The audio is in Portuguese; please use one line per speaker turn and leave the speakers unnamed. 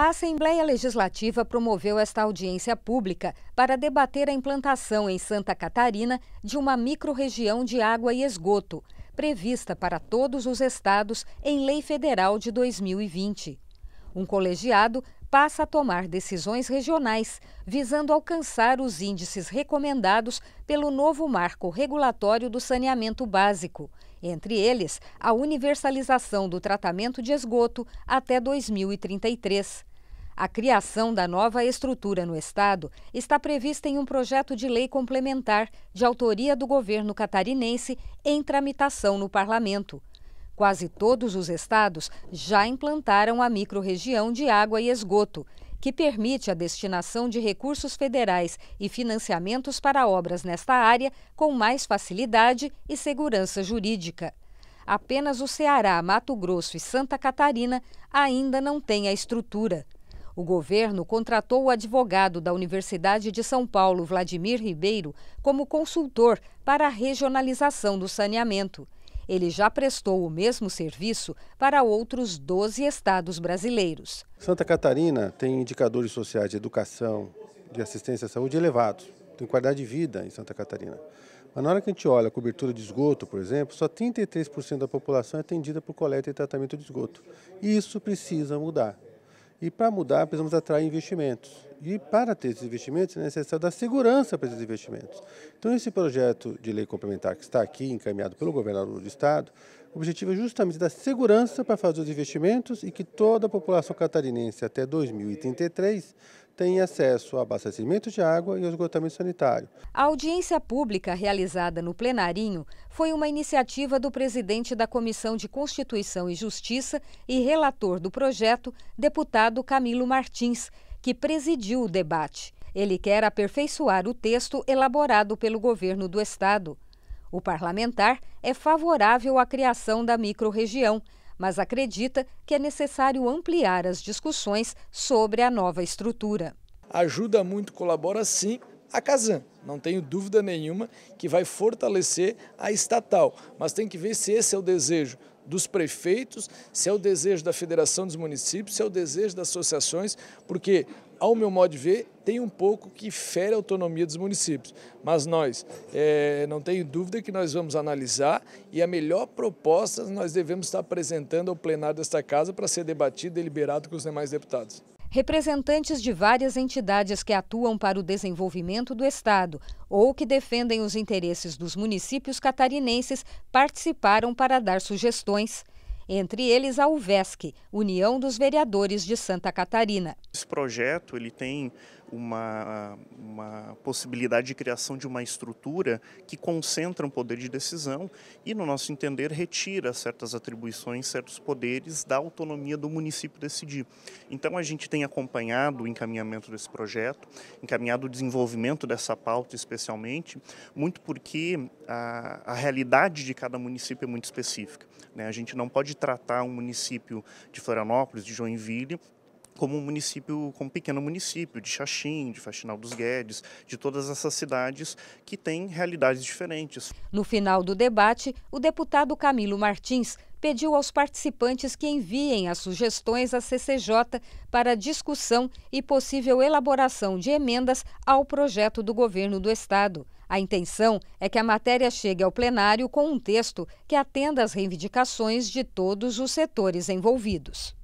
A Assembleia Legislativa promoveu esta audiência pública para debater a implantação em Santa Catarina de uma microrregião de água e esgoto, prevista para todos os estados em lei federal de 2020. Um colegiado passa a tomar decisões regionais, visando alcançar os índices recomendados pelo novo marco regulatório do saneamento básico, entre eles a universalização do tratamento de esgoto até 2033. A criação da nova estrutura no Estado está prevista em um projeto de lei complementar de autoria do governo catarinense em tramitação no parlamento. Quase todos os estados já implantaram a microrregião de água e esgoto, que permite a destinação de recursos federais e financiamentos para obras nesta área com mais facilidade e segurança jurídica. Apenas o Ceará, Mato Grosso e Santa Catarina ainda não têm a estrutura. O governo contratou o advogado da Universidade de São Paulo, Vladimir Ribeiro, como consultor para a regionalização do saneamento. Ele já prestou o mesmo serviço para outros 12 estados brasileiros.
Santa Catarina tem indicadores sociais de educação, de assistência à saúde elevados. Tem qualidade de vida em Santa Catarina. Mas na hora que a gente olha a cobertura de esgoto, por exemplo, só 33% da população é atendida por coleta e tratamento de esgoto. E isso precisa mudar. E para mudar, precisamos atrair investimentos. E para ter esses investimentos, é necessário dar segurança para esses investimentos. Então, esse projeto de lei complementar que está aqui, encaminhado pelo governador do Estado, o objetivo é justamente dar segurança para fazer os investimentos e que toda a população catarinense até 2033 tenha acesso ao abastecimento de água e ao esgotamento sanitário.
A audiência pública realizada no plenarinho foi uma iniciativa do presidente da Comissão de Constituição e Justiça e relator do projeto, deputado Camilo Martins, que presidiu o debate. Ele quer aperfeiçoar o texto elaborado pelo governo do estado. O parlamentar é favorável à criação da microrregião, mas acredita que é necessário ampliar as discussões sobre a nova estrutura.
Ajuda muito, colabora sim, a Casan. Não tenho dúvida nenhuma que vai fortalecer a estatal, mas tem que ver se esse é o desejo dos prefeitos, se é o desejo da Federação dos Municípios, se é o desejo das associações, porque ao meu modo de ver, tem um pouco que fere a autonomia dos municípios. Mas nós, é, não tenho dúvida que nós vamos analisar e a melhor proposta nós devemos estar apresentando ao plenário desta casa para ser debatido e deliberado com os demais deputados.
Representantes de várias entidades que atuam para o desenvolvimento do Estado ou que defendem os interesses dos municípios catarinenses participaram para dar sugestões entre eles a UVESC, União dos Vereadores de Santa Catarina.
Esse projeto ele tem uma, uma possibilidade de criação de uma estrutura que concentra um poder de decisão e, no nosso entender, retira certas atribuições, certos poderes da autonomia do município decidir. Então, a gente tem acompanhado o encaminhamento desse projeto, encaminhado o desenvolvimento dessa pauta, especialmente, muito porque a, a realidade de cada município é muito específica. Né? A gente não pode tratar um município de Florianópolis, de Joinville, como um município, como um pequeno município de Xaxim, de Faxinal dos Guedes, de todas essas cidades que têm realidades diferentes.
No final do debate, o deputado Camilo Martins pediu aos participantes que enviem as sugestões à CCJ para discussão e possível elaboração de emendas ao projeto do governo do Estado. A intenção é que a matéria chegue ao plenário com um texto que atenda às reivindicações de todos os setores envolvidos.